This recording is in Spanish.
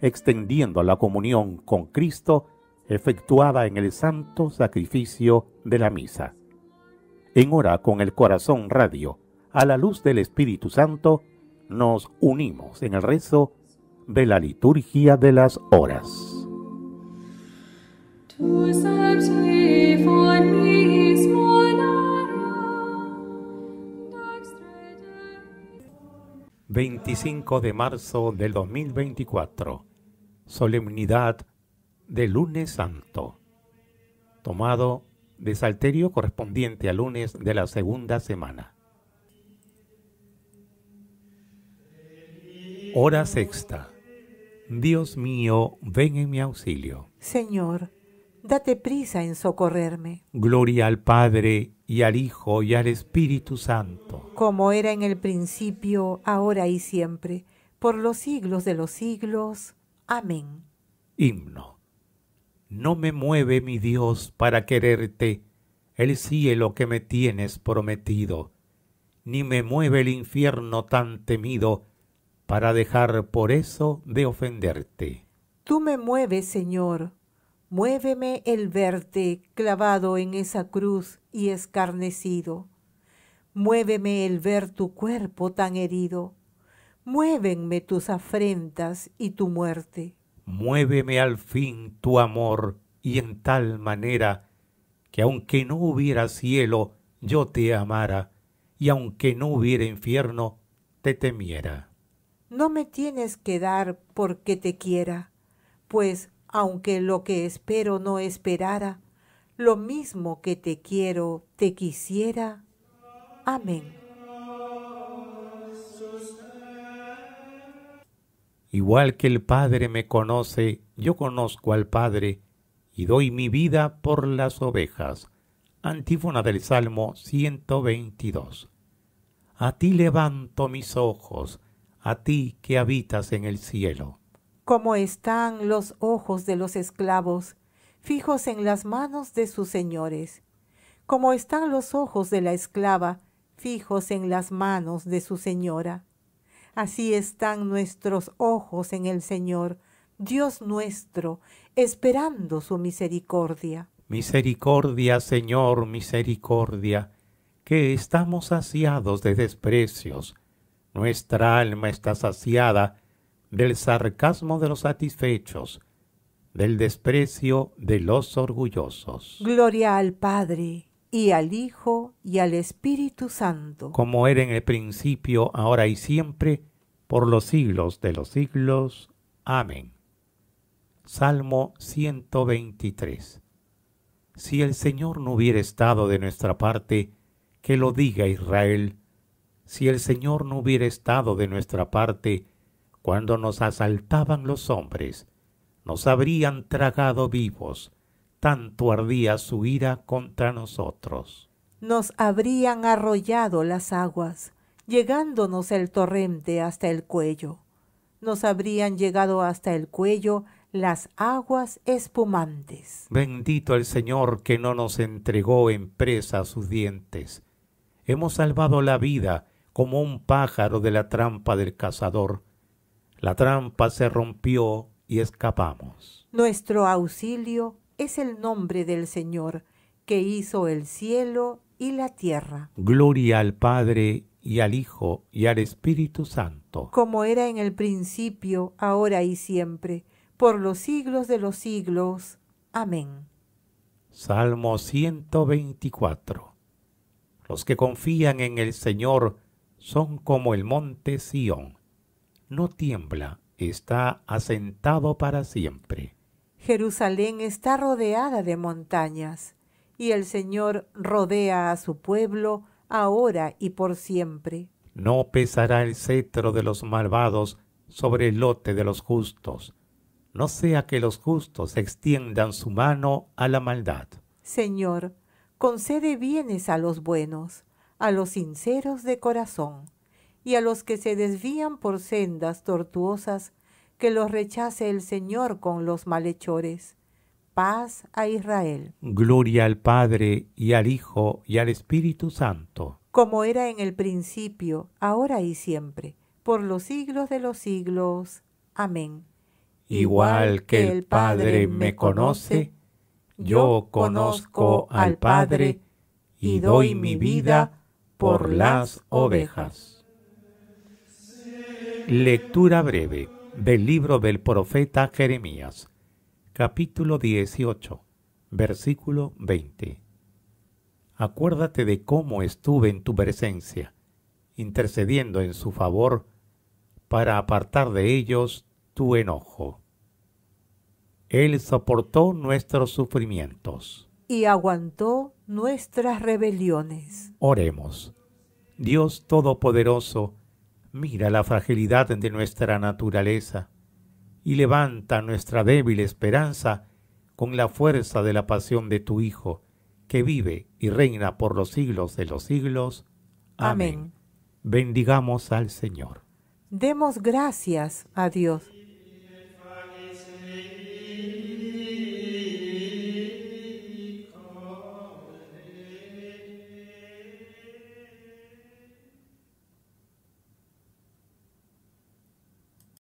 extendiendo la comunión con Cristo efectuada en el santo sacrificio de la misa. En hora con el corazón radio, a la luz del Espíritu Santo, nos unimos en el rezo de la liturgia de las horas. ...25 de marzo del 2024... Solemnidad del lunes santo. Tomado de Salterio correspondiente al lunes de la segunda semana. Hora sexta. Dios mío, ven en mi auxilio. Señor, date prisa en socorrerme. Gloria al Padre y al Hijo y al Espíritu Santo. Como era en el principio, ahora y siempre, por los siglos de los siglos. Amén. Himno. No me mueve mi Dios para quererte el cielo que me tienes prometido, ni me mueve el infierno tan temido para dejar por eso de ofenderte. Tú me mueves, Señor, muéveme el verte clavado en esa cruz y escarnecido. Muéveme el ver tu cuerpo tan herido Muévenme tus afrentas y tu muerte. Muéveme al fin tu amor y en tal manera que aunque no hubiera cielo, yo te amara, y aunque no hubiera infierno, te temiera. No me tienes que dar porque te quiera, pues aunque lo que espero no esperara, lo mismo que te quiero, te quisiera. Amén. Igual que el Padre me conoce, yo conozco al Padre, y doy mi vida por las ovejas. Antífona del Salmo 122. A ti levanto mis ojos, a ti que habitas en el cielo. Como están los ojos de los esclavos, fijos en las manos de sus señores. Como están los ojos de la esclava, fijos en las manos de su señora Así están nuestros ojos en el Señor, Dios nuestro, esperando su misericordia. Misericordia, Señor, misericordia, que estamos saciados de desprecios. Nuestra alma está saciada del sarcasmo de los satisfechos, del desprecio de los orgullosos. Gloria al Padre y al Hijo y al Espíritu Santo. Como era en el principio, ahora y siempre, por los siglos de los siglos. Amén. Salmo 123. Si el Señor no hubiera estado de nuestra parte, que lo diga Israel. Si el Señor no hubiera estado de nuestra parte, cuando nos asaltaban los hombres, nos habrían tragado vivos tanto ardía su ira contra nosotros. Nos habrían arrollado las aguas, llegándonos el torrente hasta el cuello. Nos habrían llegado hasta el cuello las aguas espumantes. Bendito el Señor que no nos entregó en presa sus dientes. Hemos salvado la vida como un pájaro de la trampa del cazador. La trampa se rompió y escapamos. Nuestro auxilio es el nombre del Señor, que hizo el cielo y la tierra. Gloria al Padre y al Hijo y al Espíritu Santo. Como era en el principio, ahora y siempre, por los siglos de los siglos. Amén. Salmo 124. Los que confían en el Señor son como el monte Sión. No tiembla, está asentado para siempre. Jerusalén está rodeada de montañas, y el Señor rodea a su pueblo ahora y por siempre. No pesará el cetro de los malvados sobre el lote de los justos, no sea que los justos extiendan su mano a la maldad. Señor, concede bienes a los buenos, a los sinceros de corazón, y a los que se desvían por sendas tortuosas, que los rechace el Señor con los malhechores. Paz a Israel. Gloria al Padre y al Hijo y al Espíritu Santo. Como era en el principio, ahora y siempre, por los siglos de los siglos. Amén. Igual que el Padre me conoce, yo conozco al Padre y doy mi vida por las ovejas. Lectura breve del libro del profeta Jeremías, capítulo 18, versículo 20. Acuérdate de cómo estuve en tu presencia, intercediendo en su favor, para apartar de ellos tu enojo. Él soportó nuestros sufrimientos. Y aguantó nuestras rebeliones. Oremos. Dios Todopoderoso, mira la fragilidad de nuestra naturaleza y levanta nuestra débil esperanza con la fuerza de la pasión de tu Hijo, que vive y reina por los siglos de los siglos. Amén. Bendigamos al Señor. Demos gracias a Dios.